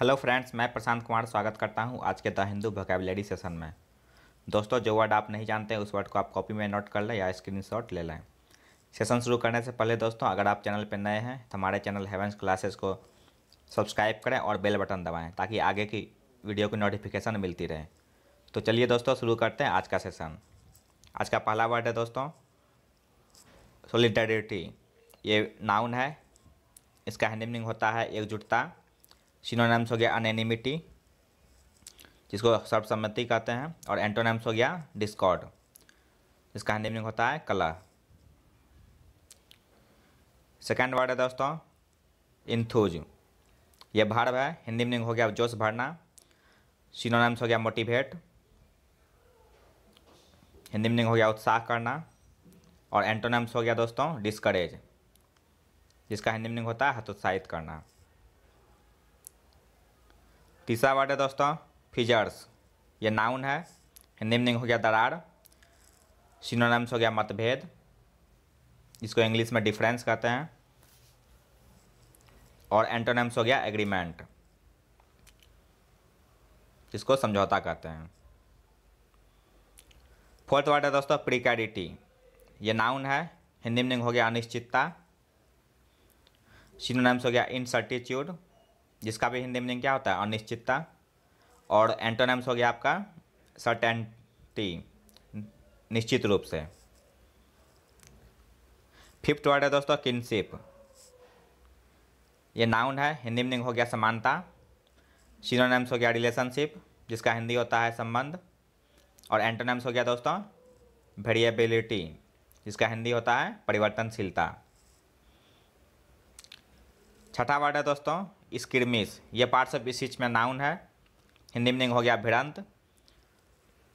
hello friends मैं प्रशांत कुमार स्वागत करता हूं आज के द हिंदू वोकेबलरी सेशन में दोस्तों जो वर्ड आप नहीं जानते उस वर्ड को आप कॉपी में नोट कर लें या स्क्रीनशॉट ले लें सेशन शुरू करने से पहले दोस्तों अगर आप चैनल पर नए हैं तो हमारे चैनल हेवेंस क्लासेस को सब्सक्राइब करें और बेल बटन दबाएँ ताकि आगे की वीडियो की नोटिफिकेशन मिलती रहे तो चलिए दोस्तों शुरू करते हैं आज का सेशन आज का पहला वर्ड है दोस्तों सोलिडरिटी ये नाउन है इसका हैंड होता है एकजुटता सिनोनेम्स हो गया अनैनिमिटी जिसको सर्वसम्मति कहते हैं और एंटोनेम्स हो गया डिस्कॉर्ड जिसका हिंदी होता है कला सेकेंड वर्ड है दोस्तों इंथूज यह भार्व है हिंदी मीनिंग हो गया जोश भरना सिनोनेम्स हो गया मोटिवेट हिंदी मीनिंग हो गया उत्साह करना और एंटोनेम्स हो गया दोस्तों डिस्करेज जिसका हिंदी मीनिंग होता है हतोत्साहित करना तीसरा वर्ड है दोस्तों फिजर्स ये नाउन है हिंदी मीनिंग हो गया दरार सिनोनिम्स हो गया मतभेद इसको इंग्लिश में डिफरेंस कहते हैं और एंटोनिम्स हो गया एग्रीमेंट इसको समझौता कहते हैं फोर्थ वर्ड है दोस्तों प्रिकैरिटी ये नाउन है हिंदी मीनिंग हो गया अनिश्चितता सिनोनिम्स हो गया इनसर्टिट्यूड जिसका भी हिंदी मीनिंग क्या होता है अनिश्चितता और एंटोनेम्स हो गया आपका सर्टेंटी निश्चित रूप से फिफ्थ वर्ड है दोस्तों किनशिप ये नाउन है हिंदी मीनिंग हो गया समानता सीनोनेम्स हो गया रिलेशनशिप जिसका हिंदी होता है संबंध और एंटोनेम्स हो गया दोस्तों वेरिएबिलिटी जिसका हिंदी होता है परिवर्तनशीलता छठा वर्ड है दोस्तों स्किरमिश ये पार्ट्स ऑफ स्पीच में नाउन है हिंदी मीनिंग हो गया भिड़ंत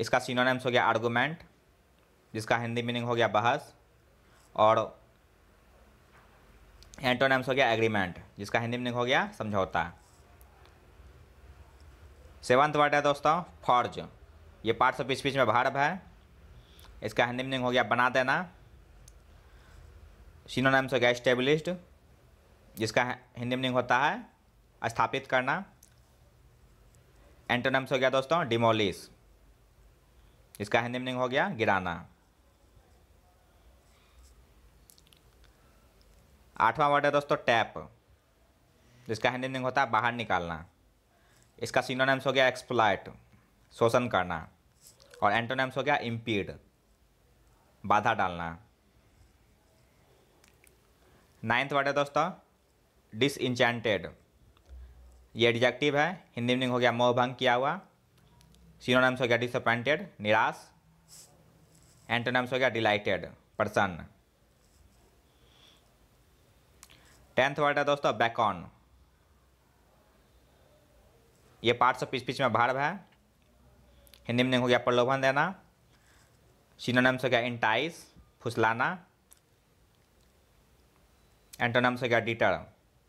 इसका सिनोनिम्स हो गया आर्गूमेंट जिसका हिंदी मीनिंग हो गया बहस और एंटोनेम्स हो गया एग्रीमेंट जिसका हिंदी मीनिंग हो गया समझौता सेवंथ वर्ड है दोस्तों फॉर्ज ये पार्ट्स ऑफ स्पीच में भारव है इसका हिंदी मीनिंग हो गया बना देना सिनोनिम्स हो गया स्टेब्लिश्ड जिसका हिंदी मीनिंग होता है स्थापित करना एंटोनम्स हो गया दोस्तों डिमोलिस इसका हिंदी मीनिंग हो गया गिराना आठवां वर्ड है दोस्तों टैप जिसका हिंदी मीनिंग होता है बाहर निकालना इसका सिनोनम्स हो गया एक्सप्लाइट शोषण करना और एंटोनम्स हो गया इम्पीड बाधा डालना नाइन्थ वर्ड है दोस्तों डिसइंचैंटेड ये एडजेक्टिव है हिंदी मीनिंग हो गया मोहभंग किया हुआ सिनोनिम्स हो गया डिसअपॉइंटेड निराश एंटोनिम्स हो गया डिलाइटेड प्रसन्न टेंथ वर्ड है दोस्तों बैकॉन ये सब पीछ पीछ में भाड़ है हिंदी मीनिंग हो गया प्रलोभन देना सिनोनिम्स हो गया इंटाइस फुसलाना एंटोनम्स हो गया डिटर